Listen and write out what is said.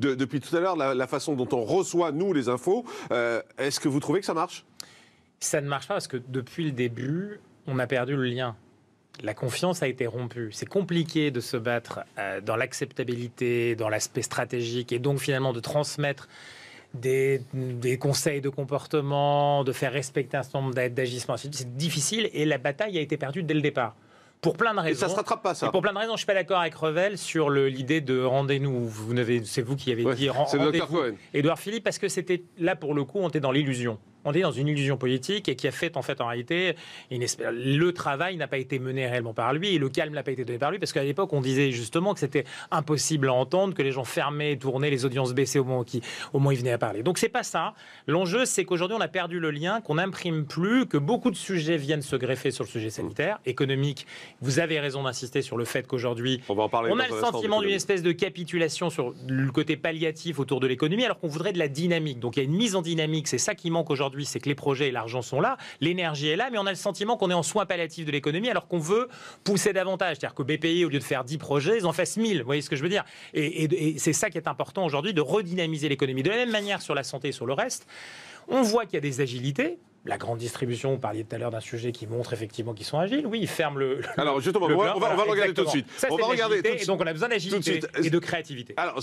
depuis tout à l'heure, la, façon dont on reçoit, nous, les infos. Euh, est-ce que vous trouvez que ça marche Ça ne marche pas parce que depuis le début, on a perdu le lien. La confiance a été rompue. C'est compliqué de se battre euh, dans l'acceptabilité, dans l'aspect stratégique et donc finalement de transmettre des, des, conseils de comportement, de faire respecter un certain nombre d'agissements. C'est difficile et la bataille a été perdue dès le départ. Pour plein de raisons. Et ça se rattrape pas, ça. pour plein de raisons, je suis pas d'accord avec Revel sur l'idée de rendez-nous. Vous c'est vous qui avez dit rendez-vous. Edouard Philippe, parce que c'était là pour le coup, on était dans l'illusion on est dans une illusion politique et qui a fait en fait en réalité une le travail n'a pas été mené réellement par lui et le calme n'a pas été donné par lui parce qu'à l'époque on disait justement que c'était impossible à entendre que les gens fermaient tournaient les audiences baissaient au moment qui au moins où ils venaient à parler donc c'est pas ça l'enjeu c'est qu'aujourd'hui on a perdu le lien qu'on n'imprime plus que beaucoup de sujets viennent se greffer sur le sujet sanitaire mmh. économique vous avez raison d'insister sur le fait qu'aujourd'hui on, on a le sentiment d'une espèce de capitulation sur le côté palliatif autour de l'économie alors qu'on voudrait de la dynamique donc il y a une mise en dynamique c'est ça qui manque aujourd'hui aujourd'hui, c'est que les projets et l'argent sont là, l'énergie est là, mais on a le sentiment qu'on est en soins palliatifs de l'économie alors qu'on veut pousser davantage. C'est-à-dire que BPI, au lieu de faire 10 projets, ils en fassent 1000. Vous voyez ce que je veux dire Et, c'est ça qui est important aujourd'hui, de redynamiser l'économie. De la même manière sur la santé et sur le reste, on voit qu'il y a des agilités. La grande distribution, vous parliez tout à l'heure d'un sujet qui montre effectivement qu'ils sont agiles. Oui, ils ferment le. Alors justement, on, va, on, va, le regarder tout de suite. on va regarder tout Donc on a besoin d'agilité et de créativité. Alors,